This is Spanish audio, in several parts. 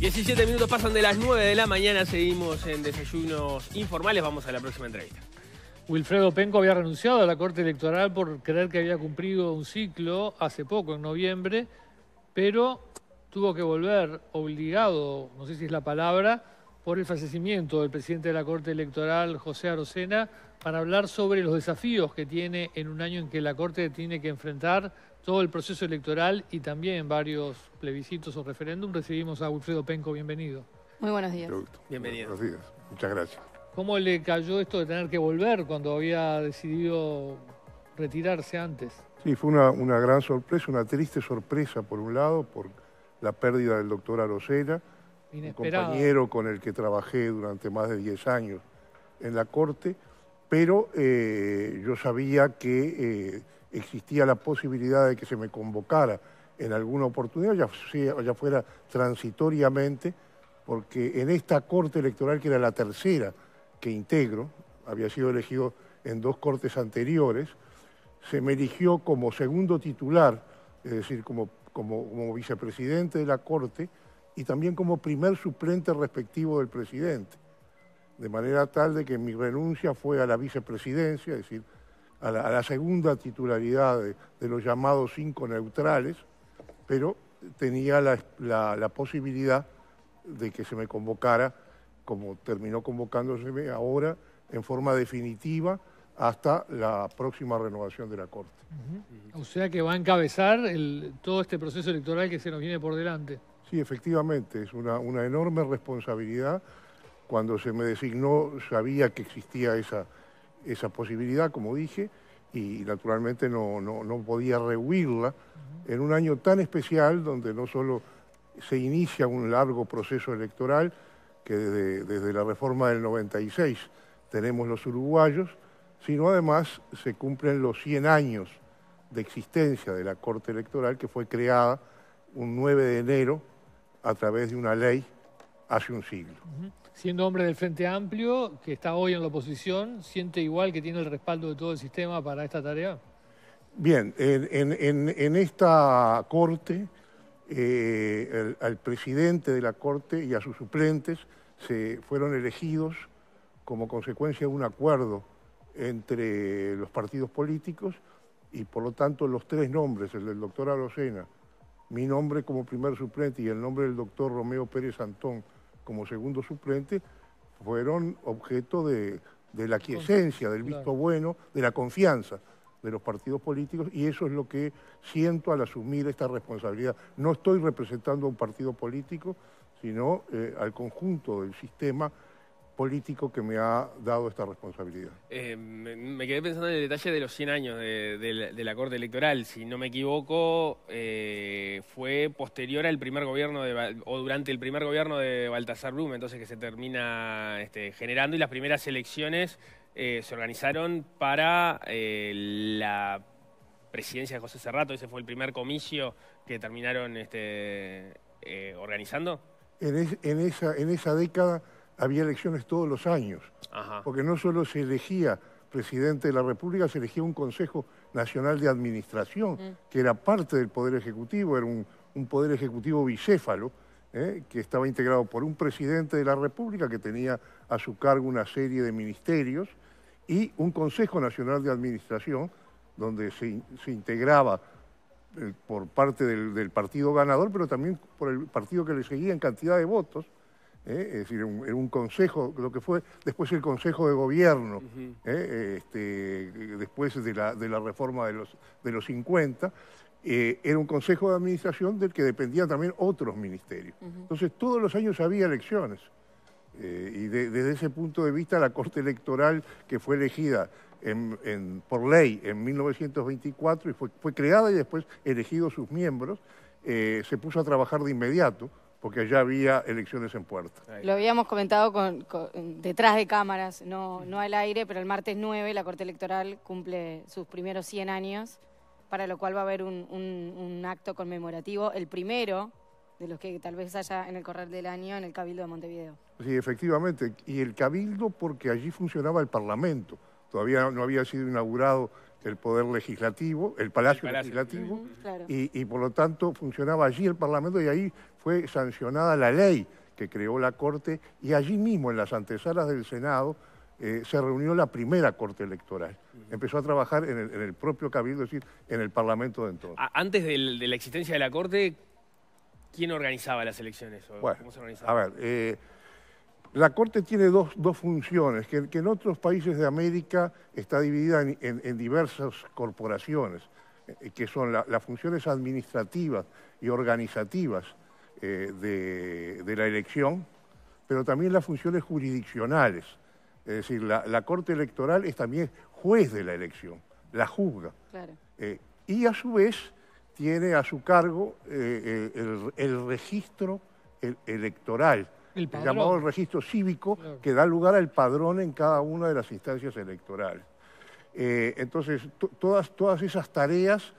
17 minutos pasan de las 9 de la mañana, seguimos en desayunos informales, vamos a la próxima entrevista. Wilfredo Penco había renunciado a la Corte Electoral por creer que había cumplido un ciclo hace poco, en noviembre, pero tuvo que volver obligado, no sé si es la palabra, por el fallecimiento del presidente de la Corte Electoral, José Arocena, para hablar sobre los desafíos que tiene en un año en que la Corte tiene que enfrentar todo el proceso electoral y también varios plebiscitos o referéndum, recibimos a Wilfredo Penco. Bienvenido. Muy buenos días. Bienvenido. Muchas gracias. ¿Cómo le cayó esto de tener que volver cuando había decidido retirarse antes? Sí, fue una, gran sorpresa, una triste sorpresa por un lado, por la pérdida del doctor Arocena, un compañero con el que trabajé durante más de 10 años en la Corte, pero eh, yo sabía que eh, existía la posibilidad de que se me convocara en alguna oportunidad, ya, fuera transitoriamente, porque en esta corte electoral, que era la tercera que integro, había sido elegido en dos cortes anteriores, se me eligió como segundo titular, es decir, como vicepresidente de la corte y también como primer suplente respectivo del presidente de manera tal de que mi renuncia fue a la vicepresidencia, es decir, a la, segunda titularidad de, los llamados cinco neutrales, pero tenía la, posibilidad de que se me convocara, como terminó convocándoseme ahora, en forma definitiva hasta la próxima renovación de la Corte. O sea que va a encabezar todo este proceso electoral que se nos viene por delante. Sí, efectivamente, es una enorme responsabilidad cuando se me designó sabía que existía esa, posibilidad, como dije, y naturalmente no, podía rehuirla en un año tan especial donde no solo se inicia un largo proceso electoral, que desde, la reforma del 96 tenemos los uruguayos, sino además se cumplen los 100 años de existencia de la Corte Electoral que fue creada un 9 de enero a través de una ley hace un siglo siendo hombre del Frente Amplio, que está hoy en la oposición, ¿siente igual que tiene el respaldo de todo el sistema para esta tarea? Bien, en, esta corte, eh, al presidente de la corte y a sus suplentes se fueron elegidos como consecuencia de un acuerdo entre los partidos políticos y por lo tanto los tres nombres, el del doctor Arocena, mi nombre como primer suplente y el nombre del doctor Romeo Pérez Antón, como segundo suplente fueron objeto de, de la quiesencia, del visto bueno, de la confianza de los partidos políticos y eso es lo que siento al asumir esta responsabilidad. No estoy representando a un partido político, sino eh, al conjunto del sistema político que me ha dado esta responsabilidad. Eh, me, quedé pensando en el detalle de los 100 años de, la, Corte Electoral. Si no me equivoco, eh, fue posterior al primer gobierno de, o durante el primer gobierno de Baltasar Blum, entonces que se termina este, generando y las primeras elecciones eh, se organizaron para la presidencia de José Serrato. Ese fue el primer comicio que terminaron este, organizando. en esa década había elecciones todos los años, porque no solo se elegía presidente de la República, se elegía un Consejo Nacional de Administración, mm. que era parte del Poder Ejecutivo, era un, Poder Ejecutivo bicéfalo, ¿eh? que estaba integrado por un presidente de la República que tenía a su cargo una serie de ministerios y un Consejo Nacional de Administración, donde se, integraba eh, por parte del partido ganador, pero también por el partido que le seguía en cantidad de votos, ¿eh? es decir, era un, consejo, lo que fue después el Consejo de Gobierno, ¿eh? este, después de la, reforma de los, de los 50, eh, era un consejo de administración del que dependían también otros ministerios. Entonces, todos los años había elecciones. y desde ese punto de vista, la Corte Electoral, que fue elegida por ley en 1924 y fue, creada y después elegidos sus miembros, se puso a trabajar de inmediato porque allá había elecciones en puerta. Lo habíamos comentado con, detrás de cámaras, no, no al aire, pero el martes 9 la Corte Electoral cumple sus primeros 100 años, para lo cual va a haber un, acto conmemorativo, el primero de los que tal vez haya en el correr del año en el Cabildo de Montevideo. Sí, efectivamente, y el Cabildo porque allí funcionaba el Parlamento, todavía no había sido inaugurado el Poder Legislativo, el Palacio, Legislativo, y, por lo tanto funcionaba allí el Parlamento y ahí fue sancionada la ley que creó la Corte y allí mismo en las antesalas del Senado eh, se reunió la primera Corte Electoral. Empezó a trabajar en el, propio Cabildo, es decir, en el Parlamento de entonces. Antes de la existencia de la Corte, ¿quién organizaba las elecciones? A ver, eh, la Corte tiene dos, funciones, que, en otros países de América está dividida en, diversas corporaciones, eh, que son las funciones administrativas y organizativas eh, de, la elección, pero también las funciones jurisdiccionales. Es decir, la, Corte Electoral es también juez de la elección, la juzga. Eh, y a su vez tiene a su cargo eh, el, registro electoral, llamado el registro cívico, que da lugar al padrón en cada una de las instancias electorales. entonces, todas, todas esas tareas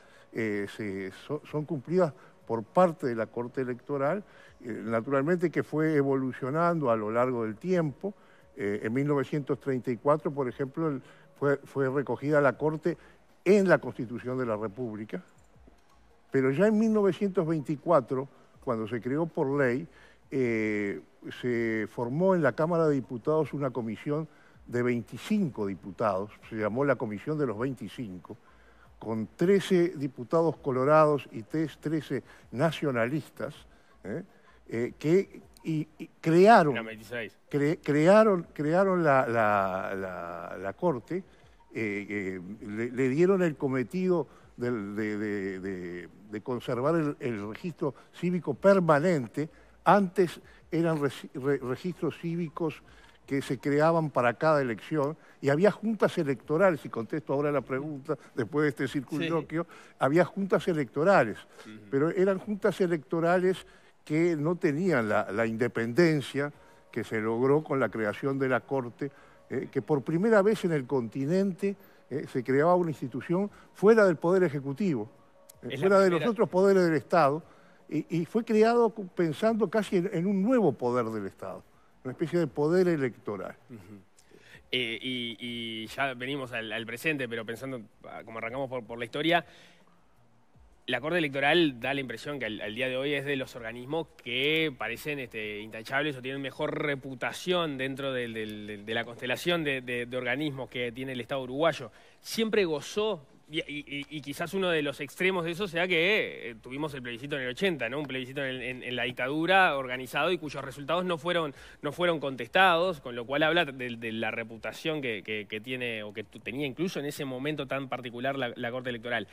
son cumplidas por parte de la Corte Electoral, eh, naturalmente que fue evolucionando a lo largo del tiempo. Eh, en 1934, por ejemplo, fue, recogida la Corte en la Constitución de la República, pero ya en 1924, cuando se creó por ley, eh, se formó en la Cámara de Diputados una comisión de 25 diputados, se llamó la Comisión de los 25, con 13 diputados colorados y 13 nacionalistas, ¿eh? Eh, que crearon, crearon, crearon la, Corte, eh, le, dieron el cometido de, conservar el, registro cívico permanente, antes eran registros cívicos que se creaban para cada elección y había juntas electorales, y contesto ahora la pregunta, después de este circunloquio, había juntas electorales, pero eran juntas electorales que no tenían la, independencia que se logró con la creación de la Corte, eh, que por primera vez en el continente eh, se creaba una institución fuera del Poder Ejecutivo, eh, fuera de los otros poderes del Estado, y, fue creado pensando casi en un nuevo poder del Estado una especie de poder electoral. Eh, y, ya venimos al, presente, pero pensando, ah, como arrancamos por, por, la historia, la Corte Electoral da la impresión que al, día de hoy es de los organismos que parecen este, intachables o tienen mejor reputación dentro de la constelación de organismos que tiene el Estado uruguayo. Siempre gozó y, y, quizás uno de los extremos de eso sea que eh, tuvimos el plebiscito en el 80, ¿no? Un plebiscito en, la dictadura organizado y cuyos resultados no fueron, no fueron contestados, con lo cual habla de, la reputación que, que, tiene o que tenía incluso en ese momento tan particular la, Corte Electoral.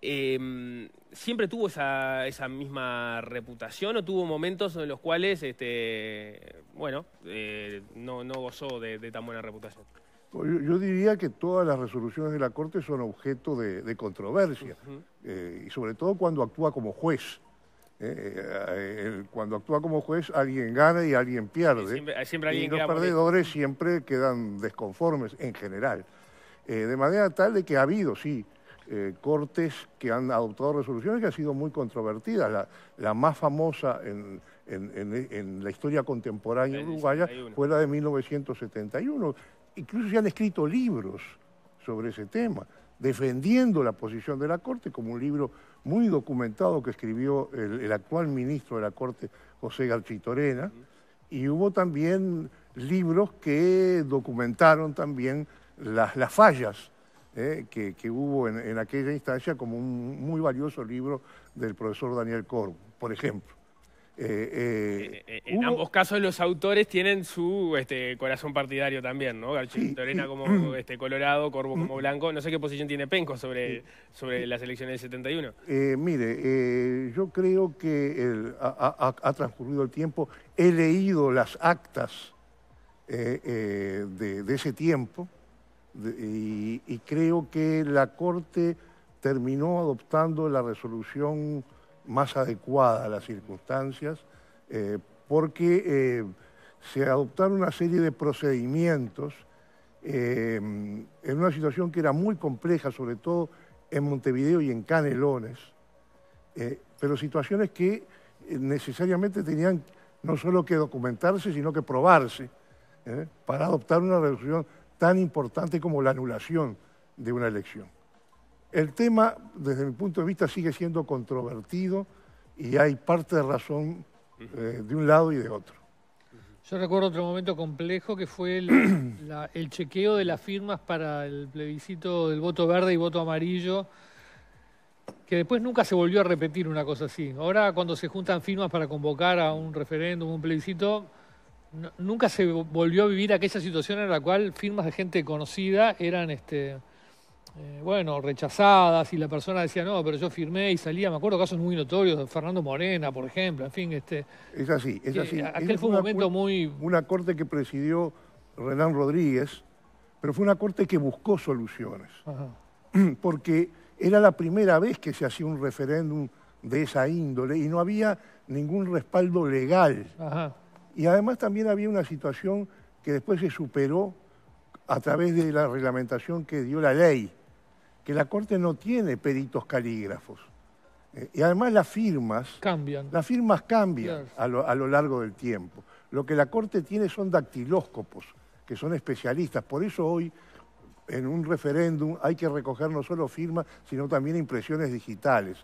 Em, ¿Siempre tuvo esa, esa, misma reputación o tuvo momentos en los cuales, este, bueno, eh, no, no gozó de tan buena reputación? Yo, diría que todas las resoluciones de la Corte son objeto de, controversia, eh, y sobre todo cuando actúa como juez. Eh, eh, cuando actúa como juez, alguien gana y alguien pierde. Y los perdedores siempre quedan desconformes, en general. de manera tal de que ha habido, sí, cortes que han adoptado resoluciones que han sido muy controvertidas. La, más famosa en, la historia contemporánea uruguaya fue la de 1971 incluso se han escrito libros sobre ese tema, defendiendo la posición de la Corte, como un libro muy documentado que escribió el, actual ministro de la Corte, José Garchitorena, y hubo también libros que documentaron también las, fallas eh, que, hubo en, en aquella instancia, como un muy valioso libro del profesor Daniel Corbo, por ejemplo. Eh, eh, eh, en ambos casos los autores tienen su este, corazón partidario también, ¿no? Garchi, Torena como este, Colorado, Corvo como mm. Blanco. No sé qué posición tiene Penco sobre, sobre las elecciones del 71. mire, yo creo que ha, transcurrido el tiempo. He leído las actas de, ese tiempo y creo que la Corte terminó adoptando la resolución más adecuada a las circunstancias, eh, porque eh, se adoptaron una serie de procedimientos eh, en una situación que era muy compleja, sobre todo en Montevideo y en Canelones, pero situaciones que necesariamente tenían no solo que documentarse, sino que probarse para adoptar una resolución tan importante como la anulación de una elección. El tema, desde mi punto de vista, sigue siendo controvertido y hay parte de razón eh, de un lado y de otro. Yo recuerdo otro momento complejo que fue el, chequeo de las firmas para el plebiscito del voto verde y voto amarillo, que después nunca se volvió a repetir una cosa así. Ahora cuando se juntan firmas para convocar a un referéndum, un plebiscito, nunca se volvió a vivir aquella situación en la cual firmas de gente conocida eran... este eh, bueno, rechazadas y la persona decía, no, pero yo firmé y salía, me acuerdo casos muy notorios de Fernando Morena, por ejemplo, en fin, este... Es así, es así. aquel fue un momento muy... Una corte que presidió Renán Rodríguez, pero fue una corte que buscó soluciones, porque era la primera vez que se hacía un referéndum de esa índole y no había ningún respaldo legal. Y además también había una situación que después se superó a través de la reglamentación que dio la ley que la Corte no tiene peritos calígrafos. Eh, y además las firmas... Cambian. Las firmas cambian a, lo, largo del tiempo. Lo que la Corte tiene son dactilóscopos, que son especialistas. Por eso hoy en un referéndum hay que recoger no solo firmas, sino también impresiones digitales,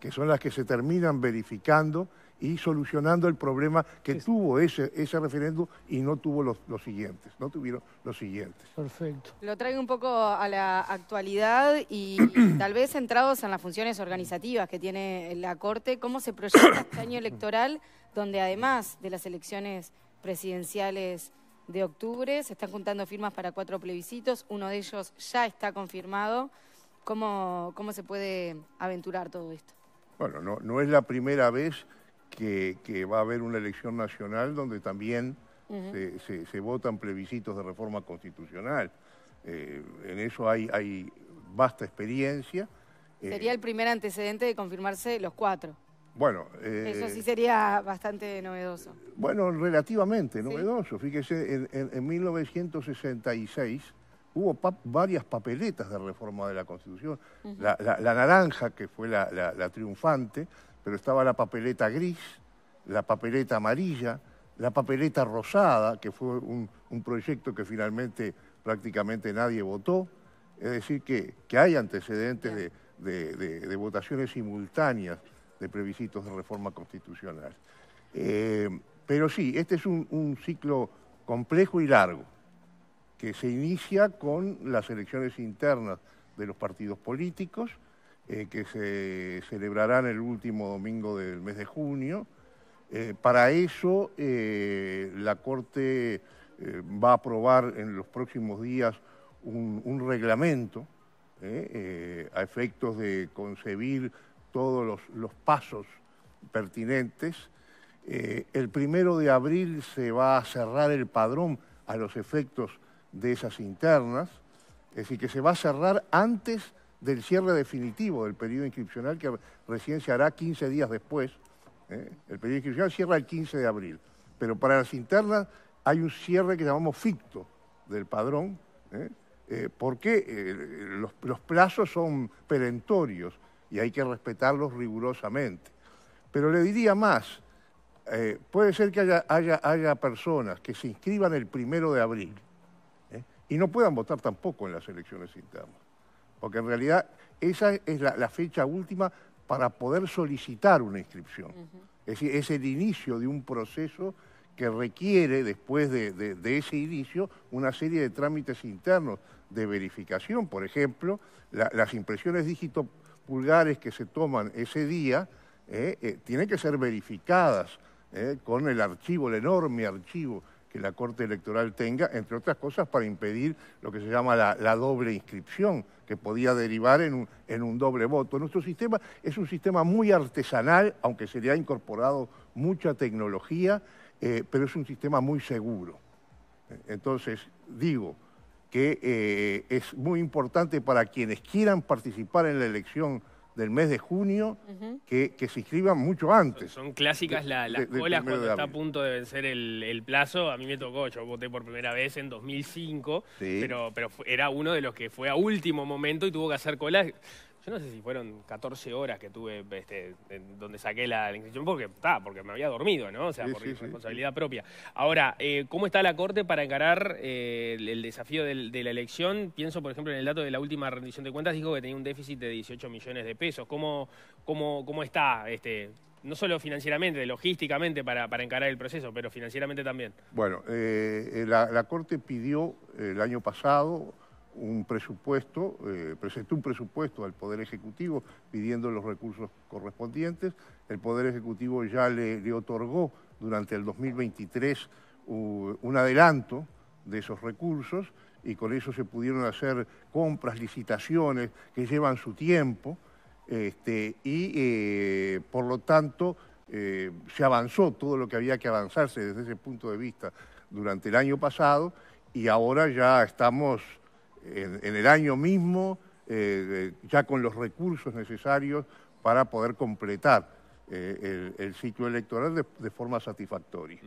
que son las que se terminan verificando y solucionando el problema que tuvo ese, ese referéndum y no tuvo los, siguientes, no tuvieron los siguientes. Perfecto. Lo traigo un poco a la actualidad y tal vez centrados en las funciones organizativas que tiene la Corte, cómo se proyecta este año electoral, donde además de las elecciones presidenciales de octubre, se están juntando firmas para cuatro plebiscitos, uno de ellos ya está confirmado. ¿Cómo, cómo se puede aventurar todo esto? Bueno, no, no es la primera vez que, va a haber una elección nacional donde también se, votan plebiscitos de reforma constitucional. Eh, en eso hay, hay vasta experiencia. Eh, sería el primer antecedente de confirmarse los cuatro. Bueno, eso sí eh, sería bastante novedoso. Bueno, relativamente novedoso. Fíjese, en, 1966 hubo varias papeletas de reforma de la Constitución. la, la, la, naranja, que fue la, la triunfante, pero estaba la papeleta gris, la papeleta amarilla, la papeleta rosada, que fue un, proyecto que finalmente prácticamente nadie votó. Es decir, que, hay antecedentes de, votaciones simultáneas de previsitos de reforma constitucional. Eh, pero sí, este es un ciclo complejo y largo, que se inicia con las elecciones internas de los partidos políticos, eh, que se celebrarán el último domingo del mes de junio. Eh, para eso, eh, la Corte va a aprobar en los próximos días un, reglamento a efectos de concebir todos los, los pasos pertinentes. el primero de abril se va a cerrar el padrón a los efectos de esas internas, es decir, que se va a cerrar antes del cierre definitivo del periodo inscripcional que recién se hará 15 días después. ¿eh? El periodo inscripcional cierra el 15 de abril, pero para las internas hay un cierre que llamamos ficto del padrón, ¿eh? Eh, porque los, plazos son perentorios y hay que respetarlos rigurosamente. Pero le diría más, puede ser que haya, haya, haya personas que se inscriban el primero de abril y no puedan votar tampoco en las elecciones internas porque en realidad esa es la, fecha última para poder solicitar una inscripción. Es decir, es el inicio de un proceso que requiere, después de, ese inicio, una serie de trámites internos de verificación. Por ejemplo, las impresiones dígito pulgares que se toman ese día eh, eh, tienen que ser verificadas eh, con el archivo, el enorme archivo que la Corte Electoral tenga, entre otras cosas para impedir lo que se llama la, doble inscripción, que podía derivar en un, doble voto. Nuestro sistema es un sistema muy artesanal, aunque se le ha incorporado mucha tecnología, eh, pero es un sistema muy seguro. Entonces, digo que eh, es muy importante para quienes quieran participar en la elección del mes de junio que, se inscriban mucho antes. Son, clásicas las colas cuando está a punto de vencer el, plazo. A mí me tocó, yo voté por primera vez en 2005, pero, pero era uno de los que fue a último momento y tuvo que hacer colas. Yo no sé si fueron 14 horas que tuve este, donde saqué la, la inscripción, porque, ta, porque me había dormido, ¿no? O sea, por responsabilidad propia. Ahora, eh, ¿cómo está la Corte para encarar eh, el, desafío de la elección? Pienso, por ejemplo, en el dato de la última rendición de cuentas, dijo que tenía un déficit de 18 millones de pesos. ¿Cómo, cómo, cómo está este, no solo financieramente, logísticamente para, para, encarar el proceso, pero financieramente también. Bueno, eh, la, la, Corte pidió el año pasado un presupuesto, eh, presentó un presupuesto al Poder Ejecutivo pidiendo los recursos correspondientes. El Poder Ejecutivo ya le, otorgó durante el 2023 un adelanto de esos recursos y con eso se pudieron hacer compras, licitaciones que llevan su tiempo este, y eh, por lo tanto eh, se avanzó todo lo que había que avanzarse desde ese punto de vista durante el año pasado y ahora ya estamos en, el año mismo, eh, eh, ya con los recursos necesarios para poder completar eh, el, ciclo electoral de, forma satisfactoria.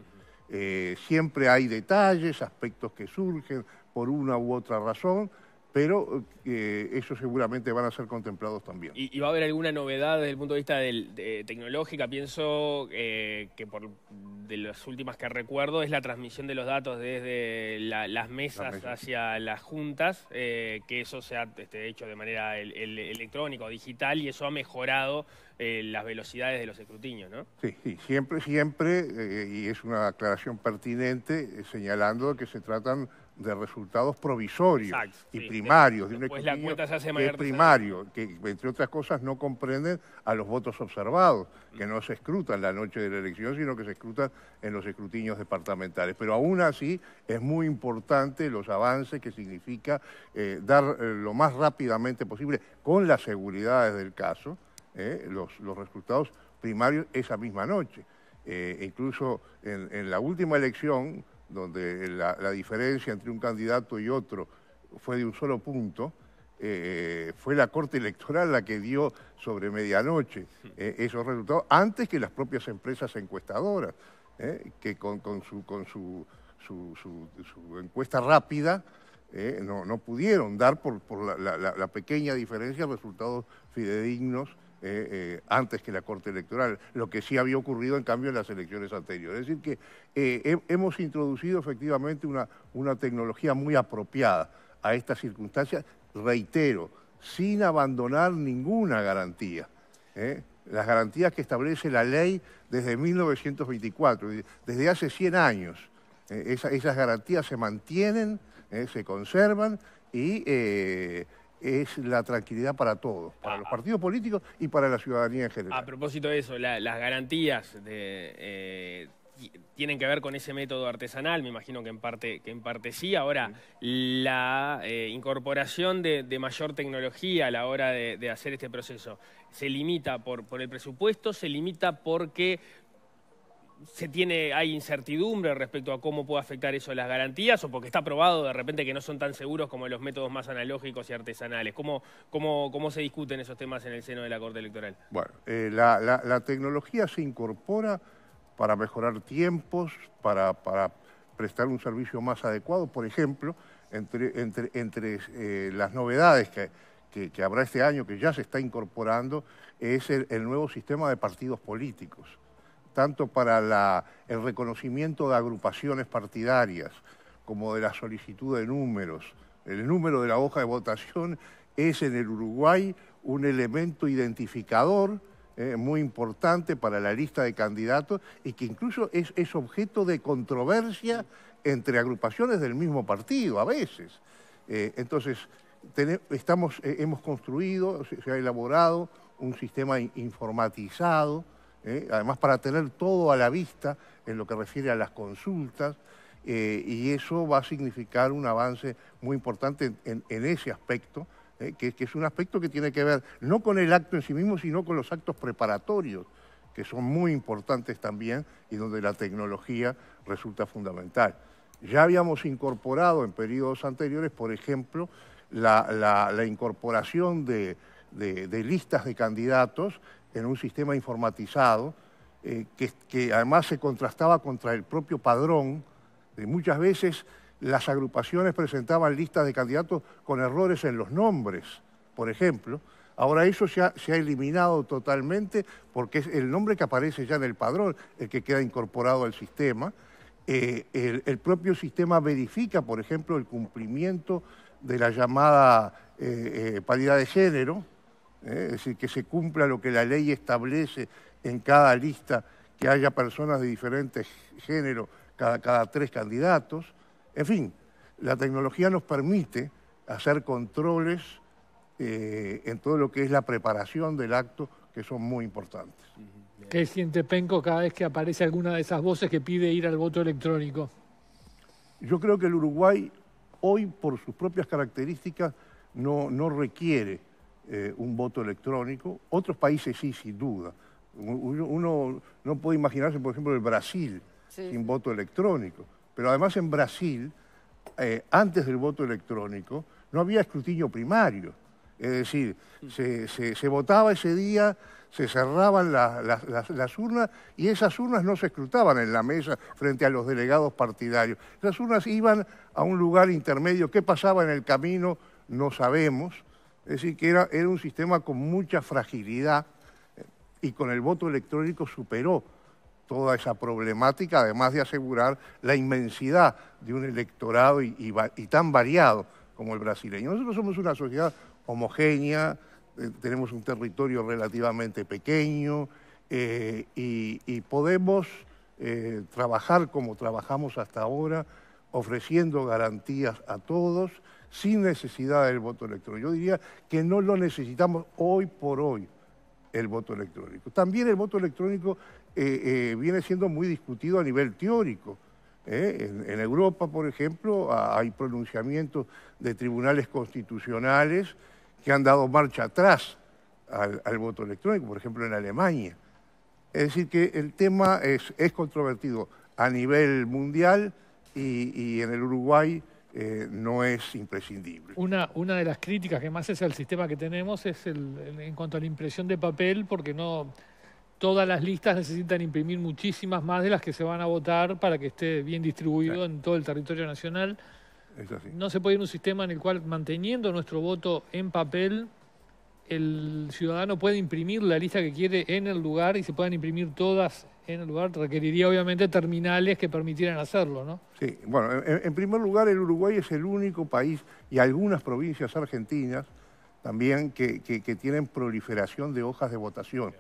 siempre hay detalles, aspectos que surgen por una u otra razón, pero eh, seguramente van a ser contemplados también. ¿Y, va a haber alguna novedad desde el punto de vista del, de, tecnológica? Pienso eh, que por de las últimas que recuerdo es la transmisión de los datos desde las, mesas hacia las juntas, eh, que eso se ha este, hecho de manera electrónica o digital y eso ha mejorado eh, las velocidades de los escrutinios, ¿no? Sí, sí siempre, siempre, y es una aclaración pertinente, señalando que se tratan de resultados provisorios y primarios de, la cuenta se hace primario, que entre otras cosas no comprenden a los votos observados, que no se escrutan la noche de la elección, sino que se escrutan en los escrutinios departamentales. Pero aún así es muy importante los avances que significa eh, dar eh, lo más rápidamente posible, con las seguridades del caso, eh, los, resultados primarios esa misma noche. incluso en la última elección donde la, diferencia entre un candidato y otro fue de un solo punto, eh, eh, fue la Corte Electoral la que dio sobre medianoche eh, esos resultados, antes que las propias empresas encuestadoras, que con, su, encuesta rápida no, pudieron dar por, la pequeña diferencia resultados fidedignos eh, eh, antes que la Corte Electoral, lo que sí había ocurrido en cambio en las elecciones anteriores. Es decir, que eh, hemos introducido efectivamente una, una tecnología muy apropiada a estas circunstancias, reitero, sin abandonar ninguna garantía. Las garantías que establece la ley desde 1924, desde hace 100 años. esas garantías se mantienen, se conservan y es la tranquilidad para todos, para ah, los ah. partidos políticos y para la ciudadanía en general. A propósito de eso, las garantías eh, tienen que ver con ese método artesanal, me imagino que en parte, sí. Ahora, la eh, incorporación de, mayor tecnología a la hora de, hacer este proceso, ¿se limita por el presupuesto? ¿Se limita porque se tiene, hay incertidumbre respecto a cómo puede afectar eso las garantías o porque está probado de repente que no son tan seguros como los métodos más analógicos y artesanales. ¿Cómo, se discuten esos temas en el seno de la Corte Electoral? Bueno, eh, la, la, tecnología se incorpora para mejorar tiempos, para, prestar un servicio más adecuado. Por ejemplo, entre, entre, eh, las novedades que, habrá este año, que ya se está incorporando, es el nuevo sistema de partidos políticos tanto para el reconocimiento de agrupaciones partidarias como de la solicitud de números. El número de la hoja de votación es en el Uruguay un elemento identificador eh, muy importante para la lista de candidatos y que incluso es, objeto de controversia entre agrupaciones del mismo partido a veces. Eh, entonces, eh, hemos construido, se, ha elaborado un sistema informatizado ¿eh? además para tener todo a la vista en lo que refiere a las consultas, eh, y eso va a significar un avance muy importante en, ese aspecto, ¿eh? que, es un aspecto que tiene que ver no con el acto en sí mismo, sino con los actos preparatorios, que son muy importantes también y donde la tecnología resulta fundamental. Ya habíamos incorporado en periodos anteriores, por ejemplo, la, incorporación de listas de candidatos en un sistema informatizado, eh, que, además se contrastaba contra el propio padrón. De muchas veces las agrupaciones presentaban listas de candidatos con errores en los nombres, por ejemplo. Ahora eso se ha, se ha eliminado totalmente porque es el nombre que aparece ya en el padrón el que queda incorporado al sistema. Eh, el, propio sistema verifica, por ejemplo, el cumplimiento de la llamada eh, paridad de género, ¿eh? es decir, que se cumpla lo que la ley establece en cada lista, que haya personas de diferentes géneros cada, cada tres candidatos. En fin, la tecnología nos permite hacer controles eh, en todo lo que es la preparación del acto, que son muy importantes. ¿Qué siente Penco cada vez que aparece alguna de esas voces que pide ir al voto electrónico? Yo creo que el Uruguay hoy, por sus propias características, no, no requiere eh, un voto electrónico. Otros países sí, sin duda. Uno, no puede imaginarse, por ejemplo, el Brasil sin voto electrónico. Pero además en Brasil, eh, antes del voto electrónico, no había escrutinio primario. Es decir, mm. se, votaba ese día, se cerraban las, las urnas y esas urnas no se escrutaban en la mesa frente a los delegados partidarios. Esas urnas iban a un lugar intermedio. ¿Qué pasaba en el camino? No sabemos. Es decir, que era, un sistema con mucha fragilidad eh, y con el voto electrónico superó toda esa problemática, además de asegurar la inmensidad de un electorado y, tan variado como el brasileño. Nosotros somos una sociedad homogénea, eh, tenemos un territorio relativamente pequeño eh, y, podemos trabajar como trabajamos hasta ahora, ofreciendo garantías a todos sin necesidad del voto electrónico. Yo diría que no lo necesitamos hoy por hoy el voto electrónico. También el voto electrónico eh, eh, viene siendo muy discutido a nivel teórico. ¿eh? En, Europa, por ejemplo, hay pronunciamientos de tribunales constitucionales que han dado marcha atrás al, voto electrónico, por ejemplo en Alemania. Es decir, que el tema es, controvertido a nivel mundial y en el Uruguay eh, no es imprescindible. Una, una de las críticas que más es al sistema que tenemos es el, en cuanto a la impresión de papel, porque no todas las listas necesitan imprimir muchísimas más de las que se van a votar para que esté bien distribuido en todo el territorio nacional. No se puede ir un sistema en el cual manteniendo nuestro voto en papel el ciudadano puede imprimir la lista que quiere en el lugar y se puedan imprimir todas en el lugar, requeriría obviamente terminales que permitieran hacerlo, ¿no? Sí, bueno, en, primer lugar el Uruguay es el único país y algunas provincias argentinas también que, tienen proliferación de hojas de votación.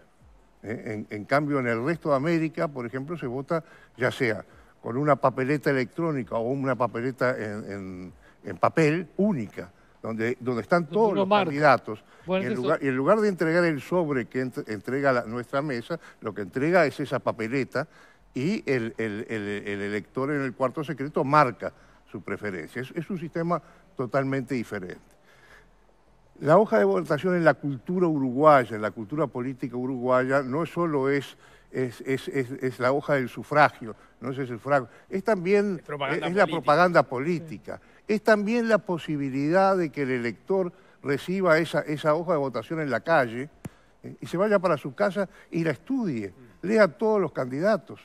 ¿eh? En, cambio, en el resto de América, por ejemplo, se vota ya sea con una papeleta electrónica o una papeleta en papel única donde, están todos los candidatos. y, en lugar, de entregar el sobre que entrega nuestra mesa, lo que entrega es esa papeleta y el, elector en el cuarto secreto marca su preferencia. Es, un sistema totalmente diferente. La hoja de votación en la cultura uruguaya, en la cultura política uruguaya, no solo es, es, la hoja del sufragio, no es el sufragio, es también es, la propaganda política es también la posibilidad de que el elector reciba esa, esa hoja de votación en la calle eh, y se vaya para su casa y la estudie, lea todos los candidatos.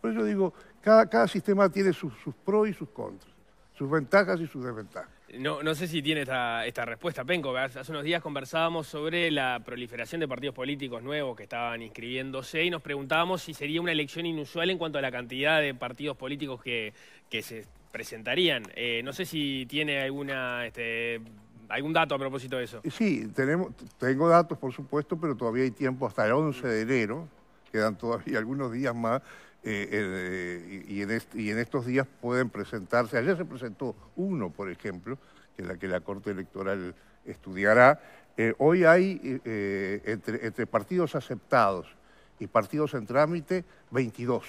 por eso digo, cada, cada sistema tiene sus, pros y sus contras, sus ventajas y sus desventajas. No, no, sé si tiene esta, respuesta, Penco. Hace unos días conversábamos sobre la proliferación de partidos políticos nuevos que estaban inscribiéndose y nos preguntábamos si sería una elección inusual en cuanto a la cantidad de partidos políticos que, que se presentarían. Eh, no sé si tiene alguna este, algún dato a propósito de eso. Eh, sí, tenemos, tengo datos, por supuesto, pero todavía hay tiempo hasta el 11 de enero, quedan todavía algunos días más, eh, y, en en estos días pueden presentarse. Ayer se presentó uno, por ejemplo, que es la que la Corte Electoral estudiará. hoy hay, entre, entre partidos aceptados y partidos en trámite, 22.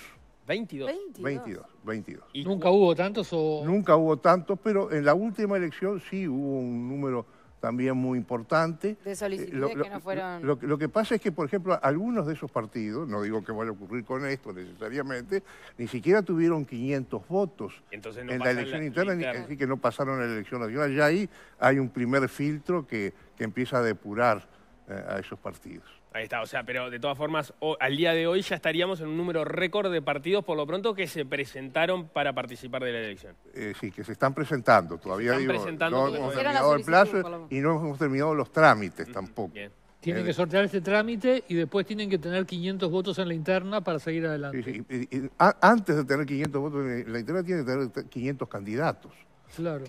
22. 22, 22. ¿Y nunca hubo tantos o...? Nunca hubo tantos, pero en la última elección sí hubo un número también muy importante. De solicitudes eh, lo, que no fueron... Lo, que pasa es que, por ejemplo, algunos de esos partidos, no digo que vaya a ocurrir con esto necesariamente, ni siquiera tuvieron 500 votos Entonces en la elección interna, ni, así que no pasaron a la elección nacional. Ya ahí hay un primer filtro que, empieza a depurar eh, a esos partidos. Ahí está, o sea, pero de todas formas, al día de hoy ya estaríamos en un número récord de partidos, por lo pronto, que se presentaron para participar de la elección. Eh, sí, que se están presentando, todavía digo, no hemos terminado el plazo y no hemos terminado los trámites mm, tampoco. Tienen eh, que sortear ese trámite y después tienen que tener 500 votos en la interna para seguir adelante. antes de tener 500 votos en la interna, tienen que tener 500 candidatos.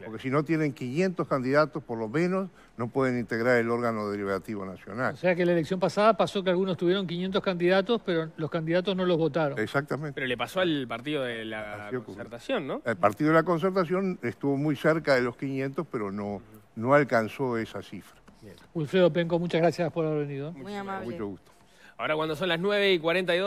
Porque si no tienen 500 candidatos, por lo menos, no pueden integrar el órgano derivativo nacional. O sea que la elección pasada pasó que algunos tuvieron 500 candidatos, pero los candidatos no los votaron. Exactamente. Pero le pasó al partido de la concertación, ¿no? El partido de la concertación estuvo muy cerca de los 500, pero no, no alcanzó esa cifra. Bien. Ulfredo Penco, muchas gracias por haber venido. Muy amable. Mucho gusto. Ahora cuando son las 9 y 42...